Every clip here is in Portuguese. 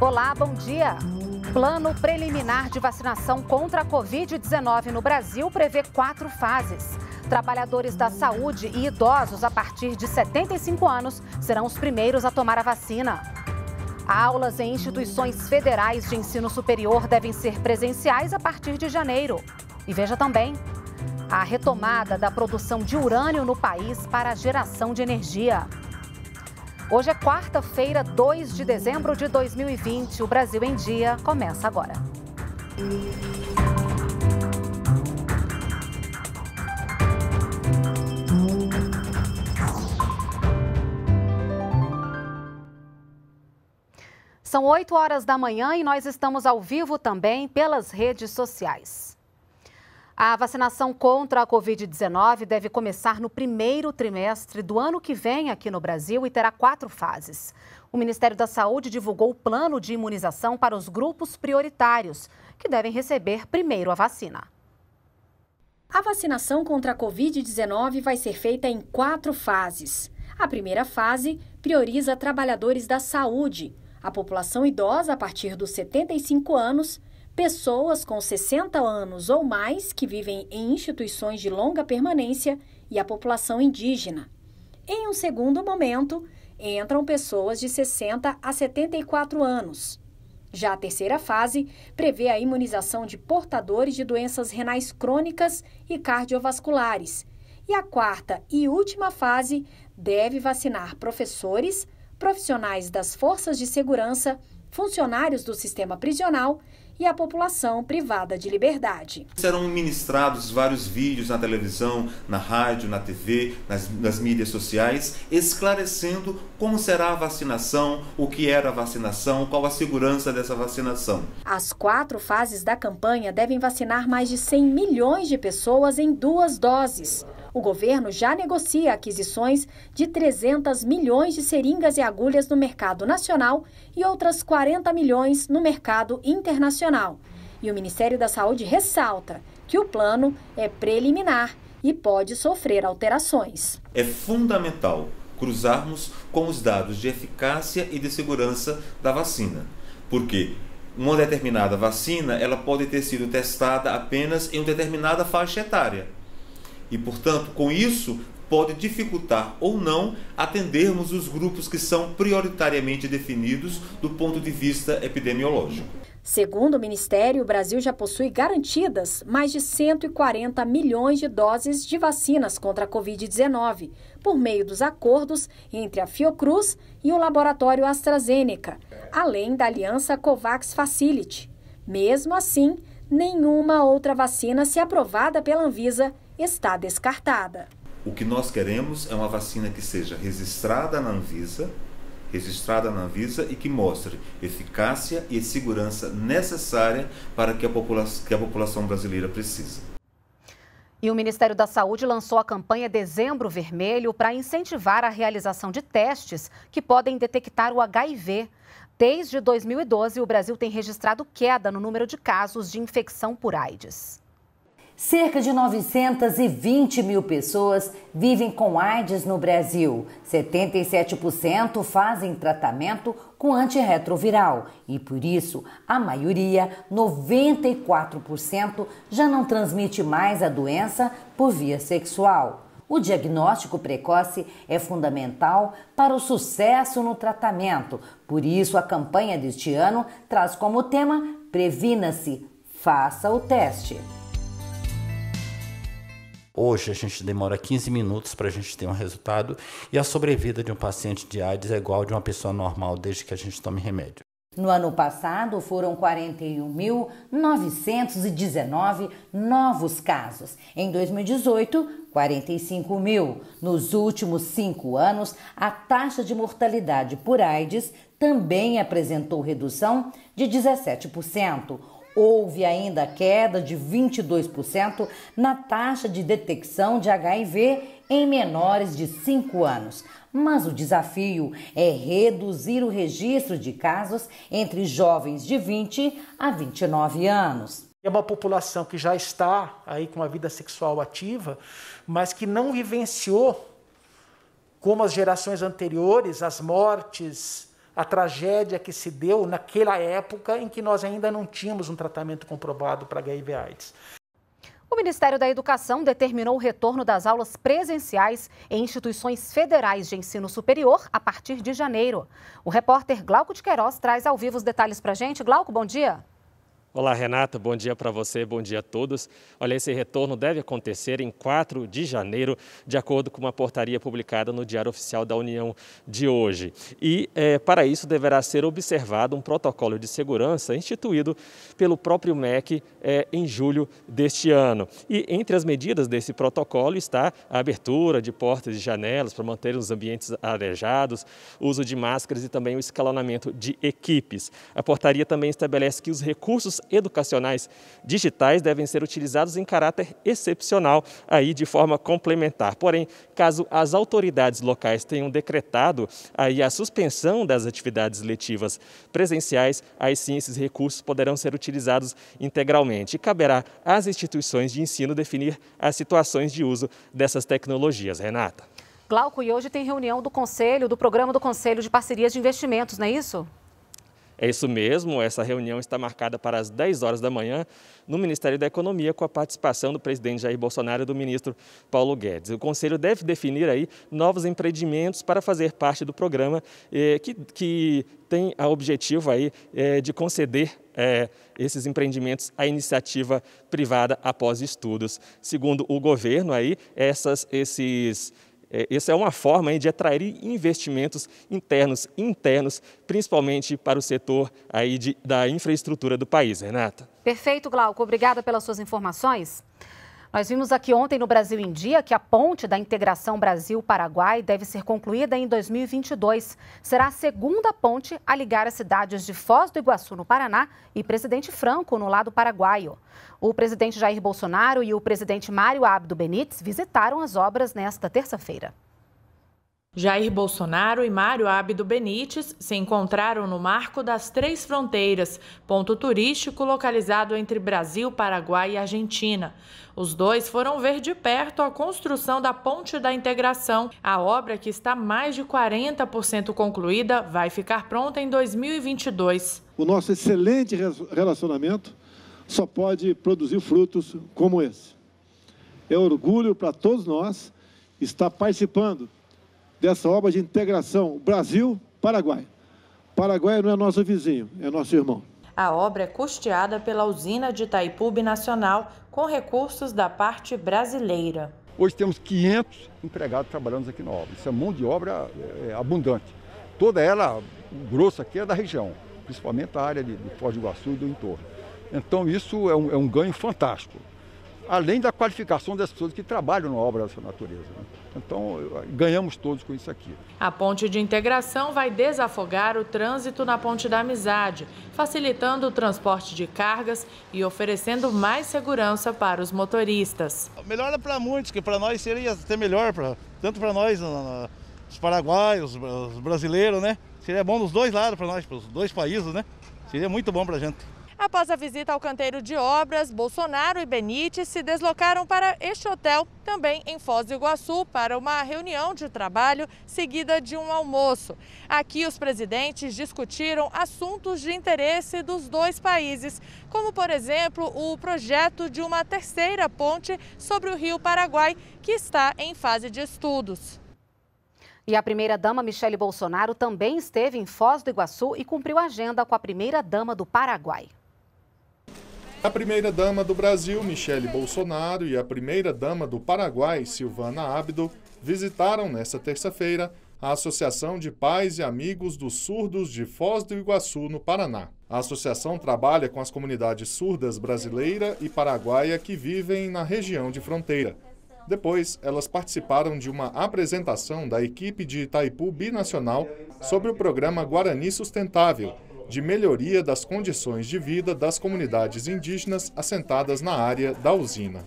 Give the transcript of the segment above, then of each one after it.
Olá, bom dia. Plano preliminar de vacinação contra a Covid-19 no Brasil prevê quatro fases. Trabalhadores da saúde e idosos a partir de 75 anos serão os primeiros a tomar a vacina. Aulas em instituições federais de ensino superior devem ser presenciais a partir de janeiro. E veja também a retomada da produção de urânio no país para a geração de energia. Hoje é quarta-feira, 2 de dezembro de 2020. O Brasil em Dia começa agora. São 8 horas da manhã e nós estamos ao vivo também pelas redes sociais. A vacinação contra a Covid-19 deve começar no primeiro trimestre do ano que vem aqui no Brasil e terá quatro fases. O Ministério da Saúde divulgou o plano de imunização para os grupos prioritários, que devem receber primeiro a vacina. A vacinação contra a Covid-19 vai ser feita em quatro fases. A primeira fase prioriza trabalhadores da saúde, a população idosa a partir dos 75 anos pessoas com 60 anos ou mais que vivem em instituições de longa permanência e a população indígena. Em um segundo momento, entram pessoas de 60 a 74 anos. Já a terceira fase prevê a imunização de portadores de doenças renais crônicas e cardiovasculares. E a quarta e última fase deve vacinar professores, profissionais das forças de segurança, funcionários do sistema prisional e a população privada de liberdade. Serão ministrados vários vídeos na televisão, na rádio, na TV, nas, nas mídias sociais, esclarecendo como será a vacinação, o que era a vacinação, qual a segurança dessa vacinação. As quatro fases da campanha devem vacinar mais de 100 milhões de pessoas em duas doses o governo já negocia aquisições de 300 milhões de seringas e agulhas no mercado nacional e outras 40 milhões no mercado internacional. E o Ministério da Saúde ressalta que o plano é preliminar e pode sofrer alterações. É fundamental cruzarmos com os dados de eficácia e de segurança da vacina, porque uma determinada vacina ela pode ter sido testada apenas em uma determinada faixa etária e, portanto, com isso pode dificultar ou não atendermos os grupos que são prioritariamente definidos do ponto de vista epidemiológico. Segundo o Ministério, o Brasil já possui garantidas mais de 140 milhões de doses de vacinas contra a Covid-19, por meio dos acordos entre a Fiocruz e o laboratório AstraZeneca, além da aliança COVAX Facility. Mesmo assim, nenhuma outra vacina se é aprovada pela Anvisa está descartada. O que nós queremos é uma vacina que seja registrada na Anvisa, registrada na Anvisa e que mostre eficácia e segurança necessária para que a população, que a população brasileira precisa. E o Ministério da Saúde lançou a campanha Dezembro Vermelho para incentivar a realização de testes que podem detectar o HIV. Desde 2012, o Brasil tem registrado queda no número de casos de infecção por AIDS. Cerca de 920 mil pessoas vivem com AIDS no Brasil. 77% fazem tratamento com antirretroviral e, por isso, a maioria, 94%, já não transmite mais a doença por via sexual. O diagnóstico precoce é fundamental para o sucesso no tratamento. Por isso, a campanha deste ano traz como tema Previna-se, faça o teste. Hoje a gente demora 15 minutos para a gente ter um resultado e a sobrevida de um paciente de AIDS é igual a de uma pessoa normal desde que a gente tome remédio. No ano passado, foram 41.919 novos casos. Em 2018, 45 mil. Nos últimos cinco anos, a taxa de mortalidade por AIDS também apresentou redução de 17%. Houve ainda queda de 22% na taxa de detecção de HIV em menores de 5 anos. Mas o desafio é reduzir o registro de casos entre jovens de 20 a 29 anos. É uma população que já está aí com a vida sexual ativa, mas que não vivenciou como as gerações anteriores, as mortes, a tragédia que se deu naquela época em que nós ainda não tínhamos um tratamento comprovado para HIV/AIDS. O Ministério da Educação determinou o retorno das aulas presenciais em instituições federais de ensino superior a partir de janeiro. O repórter Glauco de Queiroz traz ao vivo os detalhes para gente. Glauco, bom dia. Olá, Renata. Bom dia para você, bom dia a todos. Olha, esse retorno deve acontecer em 4 de janeiro, de acordo com uma portaria publicada no Diário Oficial da União de hoje. E, é, para isso, deverá ser observado um protocolo de segurança instituído pelo próprio MEC é, em julho deste ano. E, entre as medidas desse protocolo, está a abertura de portas e janelas para manter os ambientes arejados, uso de máscaras e também o escalonamento de equipes. A portaria também estabelece que os recursos educacionais digitais devem ser utilizados em caráter excepcional, aí de forma complementar. Porém, caso as autoridades locais tenham decretado aí a suspensão das atividades letivas presenciais, aí sim esses recursos poderão ser utilizados integralmente. E caberá às instituições de ensino definir as situações de uso dessas tecnologias. Renata. Glauco, e hoje tem reunião do Conselho, do Programa do Conselho de Parcerias de Investimentos, não é isso? É isso mesmo, essa reunião está marcada para as 10 horas da manhã no Ministério da Economia com a participação do presidente Jair Bolsonaro e do ministro Paulo Guedes. O conselho deve definir aí novos empreendimentos para fazer parte do programa eh, que, que tem o objetivo aí eh, de conceder eh, esses empreendimentos à iniciativa privada após estudos. Segundo o governo aí, essas, esses é, essa é uma forma de atrair investimentos internos e internos, principalmente para o setor aí de, da infraestrutura do país, Renata. Perfeito, Glauco. Obrigada pelas suas informações. Nós vimos aqui ontem no Brasil em Dia que a ponte da integração Brasil-Paraguai deve ser concluída em 2022. Será a segunda ponte a ligar as cidades de Foz do Iguaçu, no Paraná, e Presidente Franco, no lado paraguaio. O presidente Jair Bolsonaro e o presidente Mário Abdo Benítez visitaram as obras nesta terça-feira. Jair Bolsonaro e Mário Abdo Benítez se encontraram no marco das Três Fronteiras, ponto turístico localizado entre Brasil, Paraguai e Argentina. Os dois foram ver de perto a construção da Ponte da Integração. A obra, que está mais de 40% concluída, vai ficar pronta em 2022. O nosso excelente relacionamento só pode produzir frutos como esse. É orgulho para todos nós estar participando dessa obra de integração Brasil-Paraguai. Paraguai não é nosso vizinho, é nosso irmão. A obra é custeada pela usina de Itaipu Nacional com recursos da parte brasileira. Hoje temos 500 empregados trabalhando aqui na obra. Isso é mão de obra é, é abundante. Toda ela, o grosso aqui é da região, principalmente a área de, de Foz do Iguaçu e do entorno. Então isso é um, é um ganho fantástico além da qualificação das pessoas que trabalham na obra dessa natureza. Né? Então, ah, ganhamos todos com isso aqui. A ponte de integração vai desafogar o trânsito na Ponte da Amizade, facilitando o transporte de cargas e oferecendo mais segurança para os motoristas. Melhora é para muitos, que para nós seria até melhor, pra, tanto para nós, os paraguaios, os brasileiros, né? Seria bom dos dois lados para nós, para os dois países, né? Seria muito bom para a gente. Após a visita ao canteiro de obras, Bolsonaro e Benítez se deslocaram para este hotel, também em Foz do Iguaçu, para uma reunião de trabalho seguida de um almoço. Aqui, os presidentes discutiram assuntos de interesse dos dois países, como, por exemplo, o projeto de uma terceira ponte sobre o rio Paraguai, que está em fase de estudos. E a primeira-dama Michele Bolsonaro também esteve em Foz do Iguaçu e cumpriu a agenda com a primeira-dama do Paraguai. A primeira-dama do Brasil, Michele Bolsonaro, e a primeira-dama do Paraguai, Silvana Abdo, visitaram nesta terça-feira a Associação de Pais e Amigos dos Surdos de Foz do Iguaçu, no Paraná. A associação trabalha com as comunidades surdas brasileira e paraguaia que vivem na região de fronteira. Depois, elas participaram de uma apresentação da equipe de Itaipu Binacional sobre o programa Guarani Sustentável de melhoria das condições de vida das comunidades indígenas assentadas na área da usina.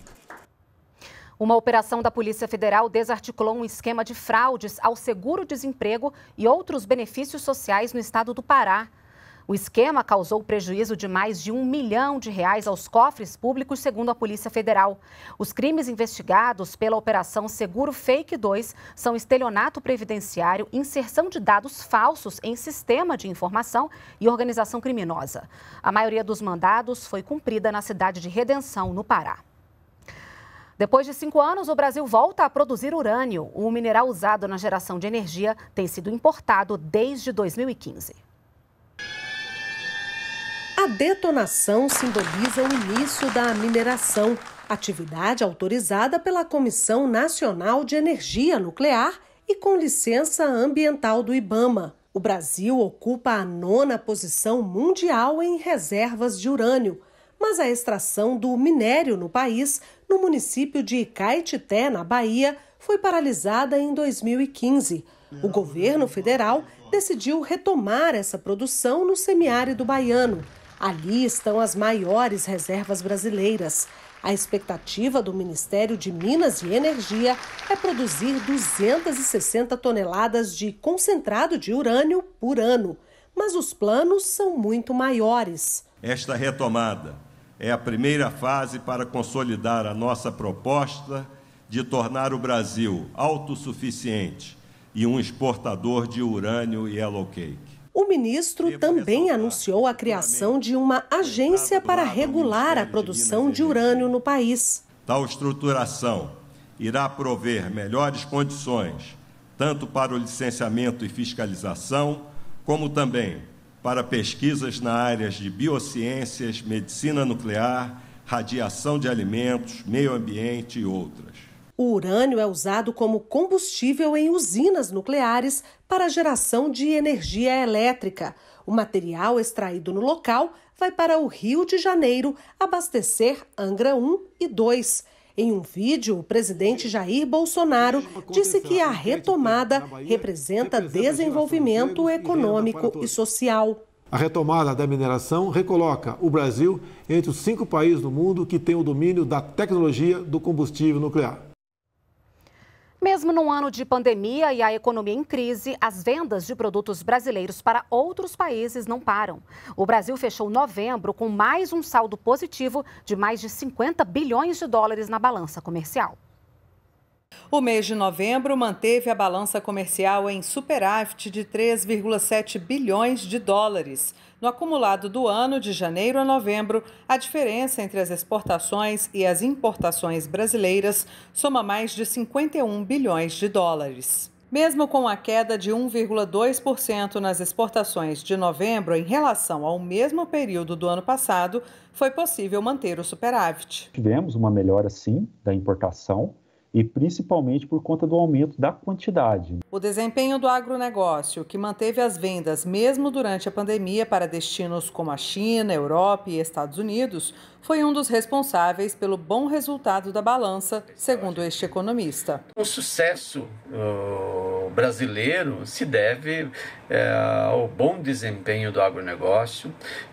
Uma operação da Polícia Federal desarticulou um esquema de fraudes ao seguro-desemprego e outros benefícios sociais no estado do Pará. O esquema causou prejuízo de mais de um milhão de reais aos cofres públicos, segundo a Polícia Federal. Os crimes investigados pela Operação Seguro Fake 2 são estelionato previdenciário, inserção de dados falsos em sistema de informação e organização criminosa. A maioria dos mandados foi cumprida na cidade de Redenção, no Pará. Depois de cinco anos, o Brasil volta a produzir urânio. O mineral usado na geração de energia tem sido importado desde 2015. A detonação simboliza o início da mineração, atividade autorizada pela Comissão Nacional de Energia Nuclear e com licença ambiental do IBAMA. O Brasil ocupa a nona posição mundial em reservas de urânio, mas a extração do minério no país, no município de Caetité, na Bahia, foi paralisada em 2015. O governo federal decidiu retomar essa produção no semiárido baiano. Ali estão as maiores reservas brasileiras. A expectativa do Ministério de Minas e Energia é produzir 260 toneladas de concentrado de urânio por ano, mas os planos são muito maiores. Esta retomada é a primeira fase para consolidar a nossa proposta de tornar o Brasil autossuficiente e um exportador de urânio e yellow cake. O ministro também anunciou a criação de uma agência para regular a produção de urânio no país. Tal estruturação irá prover melhores condições, tanto para o licenciamento e fiscalização, como também para pesquisas na áreas de biociências, medicina nuclear, radiação de alimentos, meio ambiente e outras. O urânio é usado como combustível em usinas nucleares para geração de energia elétrica. O material extraído no local vai para o Rio de Janeiro abastecer Angra 1 e 2. Em um vídeo, o presidente Jair Bolsonaro disse que a retomada representa desenvolvimento econômico e social. A retomada da mineração recoloca o Brasil entre os cinco países do mundo que têm o domínio da tecnologia do combustível nuclear. Mesmo num ano de pandemia e a economia em crise, as vendas de produtos brasileiros para outros países não param. O Brasil fechou novembro com mais um saldo positivo de mais de 50 bilhões de dólares na balança comercial. O mês de novembro manteve a balança comercial em superávit de 3,7 bilhões de dólares. No acumulado do ano, de janeiro a novembro, a diferença entre as exportações e as importações brasileiras soma mais de 51 bilhões de dólares. Mesmo com a queda de 1,2% nas exportações de novembro em relação ao mesmo período do ano passado, foi possível manter o superávit. Tivemos uma melhora, sim, da importação, e principalmente por conta do aumento da quantidade. O desempenho do agronegócio, que manteve as vendas mesmo durante a pandemia para destinos como a China, Europa e Estados Unidos, foi um dos responsáveis pelo bom resultado da balança, segundo este economista. O sucesso uh, brasileiro se deve uh, ao bom desempenho do agronegócio,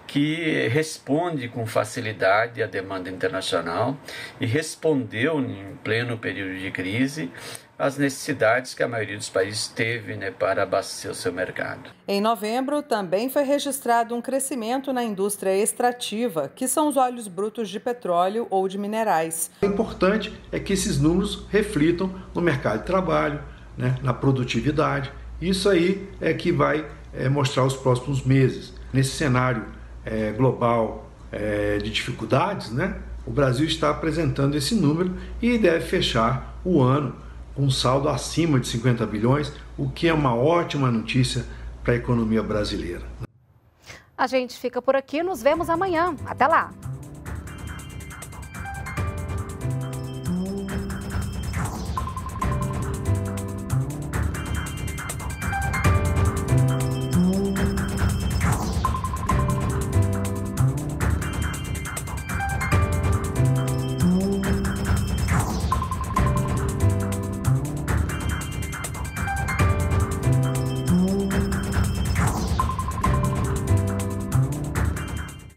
que responde com facilidade à demanda internacional e respondeu em pleno período de crise às necessidades que a maioria dos países teve né, para abastecer o seu mercado. Em novembro, também foi registrado um crescimento na indústria extrativa, que são os óleos brutos de petróleo ou de minerais. O importante é que esses números reflitam no mercado de trabalho, né, na produtividade. Isso aí é que vai é, mostrar os próximos meses. Nesse cenário é, global é, de dificuldades, né? O Brasil está apresentando esse número e deve fechar o ano com um saldo acima de 50 bilhões, o que é uma ótima notícia para a economia brasileira. A gente fica por aqui, nos vemos amanhã. Até lá!